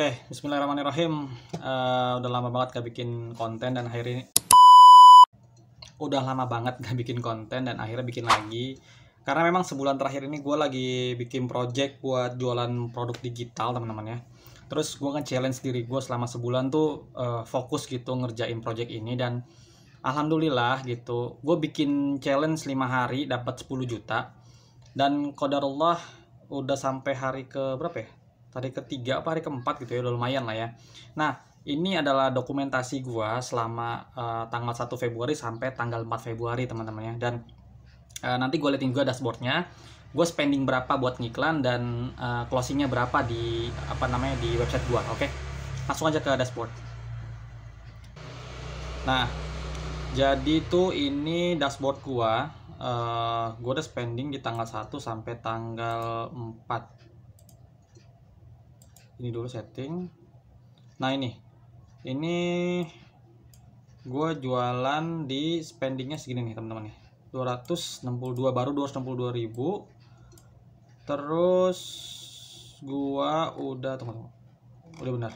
Oke, okay, bismillahirrahmanirrahim. Uh, udah lama banget gak bikin konten dan akhirnya ini udah lama banget gak bikin konten dan akhirnya bikin lagi. Karena memang sebulan terakhir ini gue lagi bikin project buat jualan produk digital teman-teman ya. Terus gue kan challenge diri gue selama sebulan tuh uh, fokus gitu ngerjain project ini dan alhamdulillah gitu. Gue bikin challenge 5 hari dapat 10 juta dan kodarullah udah sampai hari ke berapa ya? Tadi ketiga apa hari keempat gitu ya udah lumayan lah ya nah ini adalah dokumentasi gua selama uh, tanggal 1 Februari sampai tanggal 4 Februari teman-teman ya dan uh, nanti gua liatin juga dashboardnya gue spending berapa buat ngiklan dan uh, closingnya berapa di apa namanya di website gue. oke okay? langsung aja ke dashboard nah jadi tuh ini dashboard gue, uh, gua udah spending di tanggal 1 sampai tanggal 4 ini dulu setting nah ini ini gue jualan di spendingnya segini nih teman-teman nih 262 baru 262 ribu terus gua udah teman-teman udah oh, iya benar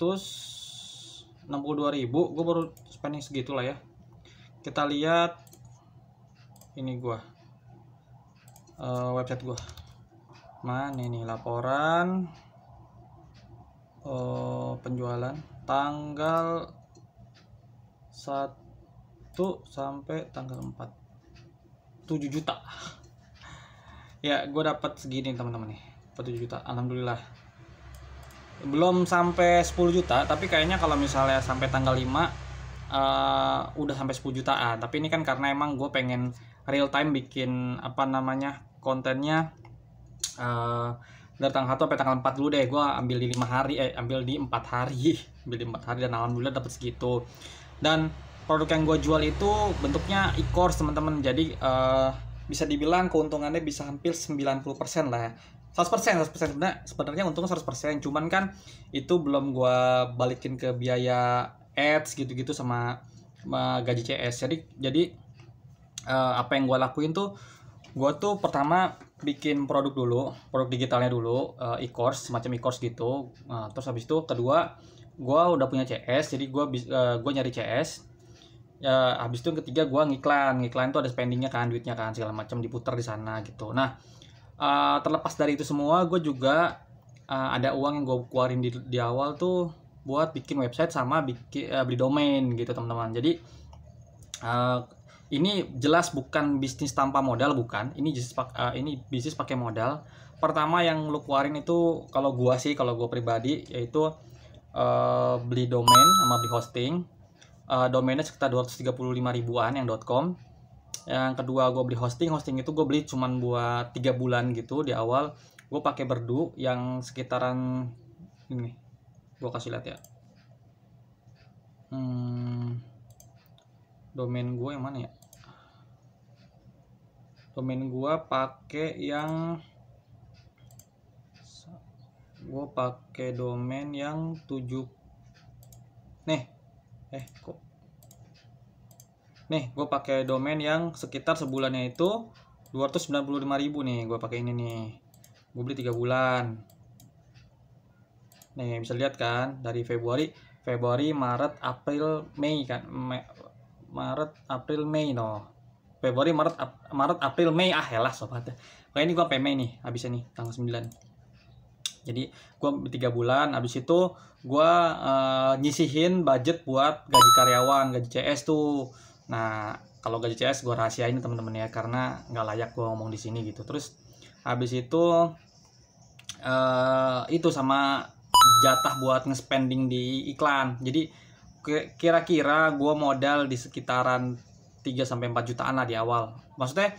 262 ribu gua baru spending segitu lah ya kita lihat ini gua uh, website gua mana ini laporan uh, penjualan tanggal 1 sampai tanggal 4 7 juta ya gue dapat segini teman-teman nih 7 juta Alhamdulillah belum sampai 10 juta tapi kayaknya kalau misalnya sampai tanggal 5 uh, eh, udah sampai 10 jutaan tapi ini kan karena emang gue pengen real time bikin apa namanya kontennya uh, dari tanggal 1 sampai tanggal 4 dulu deh gue ambil di 5 hari eh ambil di 4 hari ambil di 4 hari dan alhamdulillah dapat segitu dan produk yang gue jual itu bentuknya e-course teman-teman jadi uh, bisa dibilang keuntungannya bisa hampir 90% lah ya 100% 100% sebenarnya sebenarnya untungnya 100% cuman kan itu belum gue balikin ke biaya ads gitu-gitu sama, sama gaji CS jadi jadi uh, apa yang gue lakuin tuh gue tuh pertama bikin produk dulu, produk digitalnya dulu, eh, e-course, semacam e-course gitu. Nah, terus habis itu kedua, gue udah punya CS, jadi gue eh, gua nyari CS. Ya, habis itu yang ketiga gue ngiklan, ngiklan itu ada spendingnya kan, duitnya kan segala macam diputar di sana gitu. Nah, eh, terlepas dari itu semua, gue juga ada uang yang gue keluarin di, di awal tuh buat bikin website sama bikin beli domain gitu teman-teman. Jadi ini jelas bukan bisnis tanpa modal bukan ini bisnis uh, eh, ini bisnis pakai modal pertama yang lu keluarin itu kalau gua sih kalau gua pribadi yaitu uh, beli domain sama beli hosting uh, domainnya sekitar 235 ribuan yang .com yang kedua gue beli hosting hosting itu gue beli cuman buat tiga bulan gitu di awal gue pakai berdu yang sekitaran ini gue kasih lihat ya hmm, domain gue yang mana ya domain gua pakai yang gua pakai domain yang 7 nih eh kok nih gua pakai domain yang sekitar sebulannya itu 295.000 nih gua pakai ini nih gua beli 3 bulan nih bisa lihat kan dari Februari Februari Maret April Mei kan Maret April Mei no Februari, Maret, Ap Maret, April, Mei. Ah, lah sobat. Kayak ini gua sampai Mei nih, habisnya nih tanggal 9. Jadi gua 3 bulan habis itu gua uh, nyisihin budget buat gaji karyawan, gaji CS tuh. Nah, kalau gaji CS gua rahasiain teman-teman ya karena nggak layak gua ngomong di sini gitu. Terus habis itu uh, itu sama jatah buat nge-spending di iklan. Jadi kira-kira gue modal di sekitaran 3 sampai 4 jutaan lah di awal. Maksudnya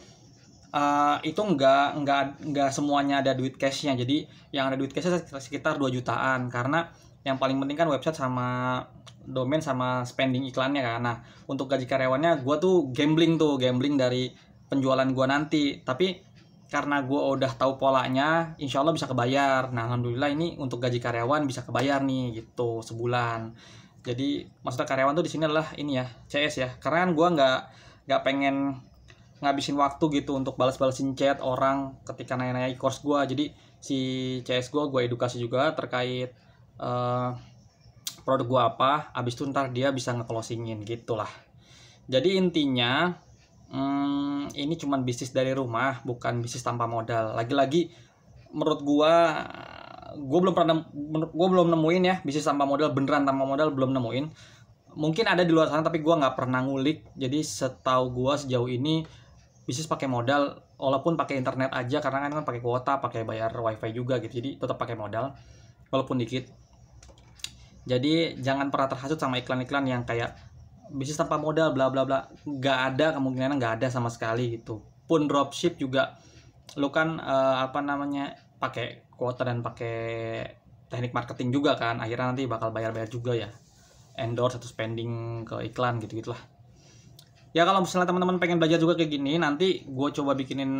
uh, itu nggak nggak nggak semuanya ada duit cashnya. Jadi yang ada duit cashnya sekitar 2 jutaan karena yang paling penting kan website sama domain sama spending iklannya kan. Nah untuk gaji karyawannya gue tuh gambling tuh gambling dari penjualan gue nanti. Tapi karena gue udah tahu polanya, insya Allah bisa kebayar. Nah alhamdulillah ini untuk gaji karyawan bisa kebayar nih gitu sebulan jadi maksudnya karyawan tuh di sini adalah ini ya CS ya karena kan gue nggak nggak pengen ngabisin waktu gitu untuk balas-balasin chat orang ketika nanya-nanya e-course gue jadi si CS gue gue edukasi juga terkait uh, produk gue apa abis itu ntar dia bisa ngeclosingin gitulah jadi intinya hmm, ini cuman bisnis dari rumah bukan bisnis tanpa modal lagi-lagi menurut gue gue belum pernah gue belum nemuin ya bisnis tanpa modal beneran tanpa modal belum nemuin mungkin ada di luar sana tapi gue nggak pernah ngulik jadi setahu gue sejauh ini bisnis pakai modal walaupun pakai internet aja karena kan, kan pakai kuota pakai bayar wifi juga gitu jadi tetap pakai modal walaupun dikit jadi jangan pernah terhasut sama iklan-iklan yang kayak bisnis tanpa modal bla bla bla nggak ada kemungkinan nggak ada sama sekali gitu pun dropship juga lu kan uh, apa namanya pakai kuota dan pakai teknik marketing juga kan akhirnya nanti bakal bayar-bayar juga ya endorse atau spending ke iklan gitu gitulah ya kalau misalnya teman-teman pengen belajar juga kayak gini nanti gue coba bikinin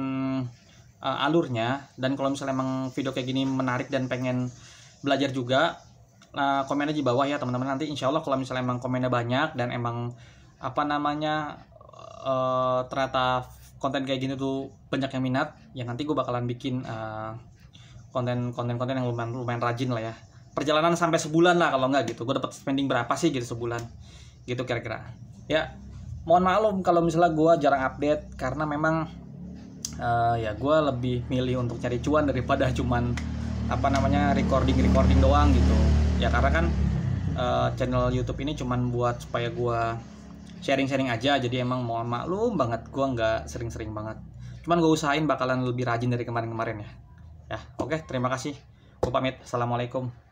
uh, alurnya dan kalau misalnya emang video kayak gini menarik dan pengen belajar juga uh, eh, komennya di bawah ya teman-teman nanti insyaallah kalau misalnya emang komennya banyak dan emang apa namanya uh, ternyata konten kayak gini tuh banyak yang minat ya nanti gue bakalan bikin eh, konten konten konten konten yang lumayan lumayan rajin lah ya perjalanan sampai sebulan lah kalau nggak gitu gue dapat spending berapa sih gitu sebulan gitu kira-kira ya mohon maklum kalau misalnya gue jarang update karena memang uh, ya gue lebih milih untuk cari cuan daripada cuman apa namanya recording recording doang gitu ya karena kan uh, channel YouTube ini cuman buat supaya gue sharing-sharing aja jadi emang mohon maklum banget gue nggak sering-sering banget cuman gue usahain bakalan lebih rajin dari kemarin-kemarin ya ya oke okay, terima kasih gue pamit assalamualaikum